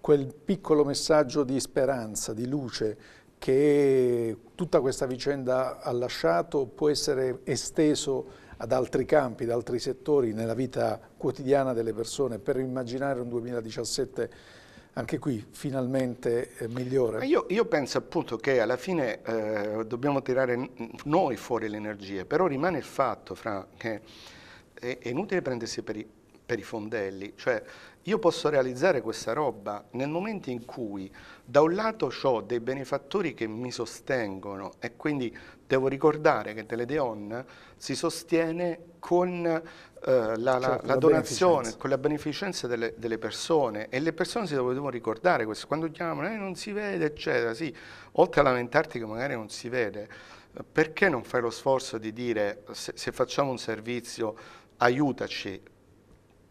quel piccolo messaggio di speranza, di luce, che tutta questa vicenda ha lasciato può essere esteso ad altri campi, ad altri settori nella vita quotidiana delle persone per immaginare un 2017 anche qui finalmente eh, migliore? Io, io penso appunto che alla fine eh, dobbiamo tirare noi fuori le energie, però rimane il fatto fra, che è, è inutile prendersi per i, per i fondelli, cioè io posso realizzare questa roba nel momento in cui da un lato ho dei benefattori che mi sostengono e quindi devo ricordare che Teledeon si sostiene con eh, la, la, cioè, la, donazione, con la beneficenza delle, delle, persone e le persone si devono ricordare questo, quando chiamano eh, non si vede eccetera, sì, oltre a lamentarti che magari non si vede, perché non fai lo sforzo di dire se, se facciamo un servizio aiutaci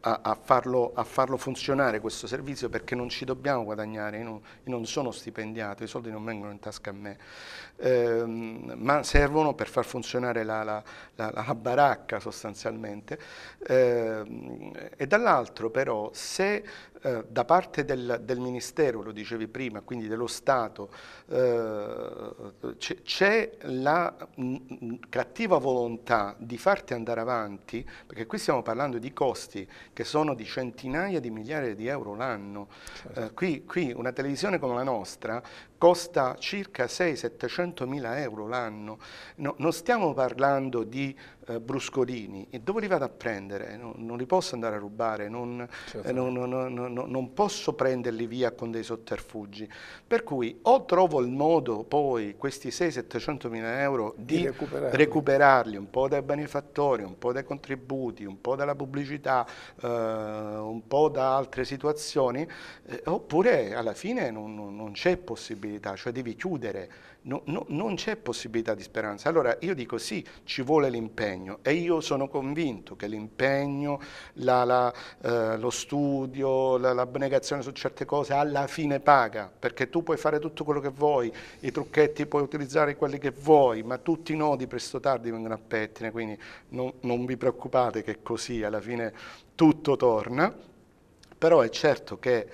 a, a, farlo, a, farlo, funzionare questo servizio perché non ci dobbiamo guadagnare, io non, io non sono stipendiato, i soldi non vengono in tasca a me, ehm, ma servono per far funzionare la, la, la, la baracca sostanzialmente. Ehm, e dall'altro però se eh, da parte del, del, Ministero, lo dicevi prima, quindi dello Stato, eh, c'è la mh, cattiva volontà di farti andare avanti, perché qui stiamo parlando di costi che sono di centinaia di migliaia di euro l'anno. Certo. Eh, qui, qui una televisione come la nostra costa circa 6-700 mila euro l'anno. No, non stiamo parlando di eh, bruscolini, e dove li vado a prendere? Non, non li posso andare a rubare, non, eh, certo. eh, non, non, posso prenderli via con dei sotterfugi. Per cui o trovo il modo poi questi 6-700 mila euro di, di recuperarli. recuperarli. un po' dai benefattori, un po' dai contributi, un po' dalla pubblicità, eh, un po' da altre situazioni, eh, oppure alla fine non c'è possibilità, cioè devi chiudere no, no, non c'è possibilità di speranza. Allora io dico sì, ci vuole l'impegno e io sono convinto che l'impegno, la, la, eh, lo studio, la, l'abnegazione su certe cose alla fine paga, perché tu puoi fare tutto quello che vuoi, i trucchetti puoi utilizzare quelli che vuoi, ma tutti i nodi presto o tardi vengono a pettine, quindi non, non vi preoccupate che così alla fine tutto torna, però è certo che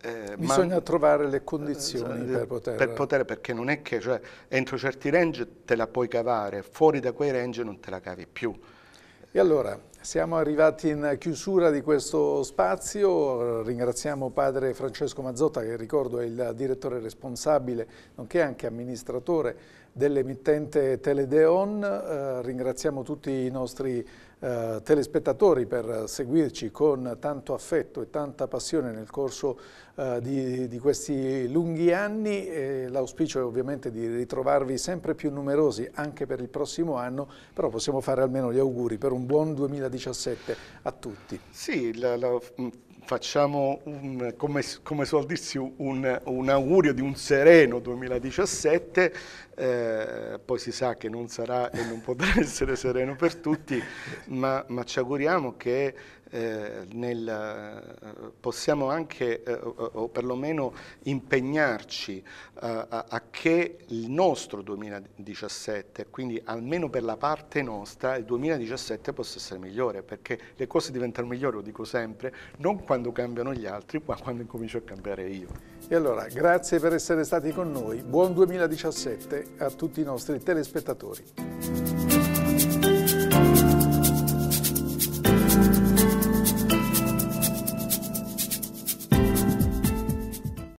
eh, Bisogna ma, trovare le condizioni eh, per eh, poter... Per poter, perché non è che cioè, entro certi range te la puoi cavare, fuori da quei range non te la cavi più. E allora siamo arrivati in chiusura di questo spazio, ringraziamo padre Francesco Mazzotta che ricordo è il direttore responsabile nonché anche amministratore dell'emittente Teledeon, eh, ringraziamo tutti i nostri eh, telespettatori per seguirci con tanto affetto e tanta passione nel corso eh, di, di, questi lunghi anni. L'auspicio è ovviamente di ritrovarvi sempre più numerosi anche per il prossimo anno, però possiamo fare almeno gli auguri per un buon 2017 a tutti. Sì, la, la facciamo un, come, come suol dirsi un, un, augurio di un sereno 2017, eh, poi si sa che non sarà e non potrà essere sereno per tutti, ma, ma ci auguriamo che eh, nel, eh, possiamo anche eh, o perlomeno impegnarci eh, a, a, che il nostro 2017, quindi almeno per la parte nostra, il 2017 possa essere migliore, perché le cose diventano migliori, lo dico sempre, non quando cambiano gli altri, ma quando incomincio a cambiare io. E allora, grazie per essere stati con noi, buon 2017 a tutti i nostri telespettatori.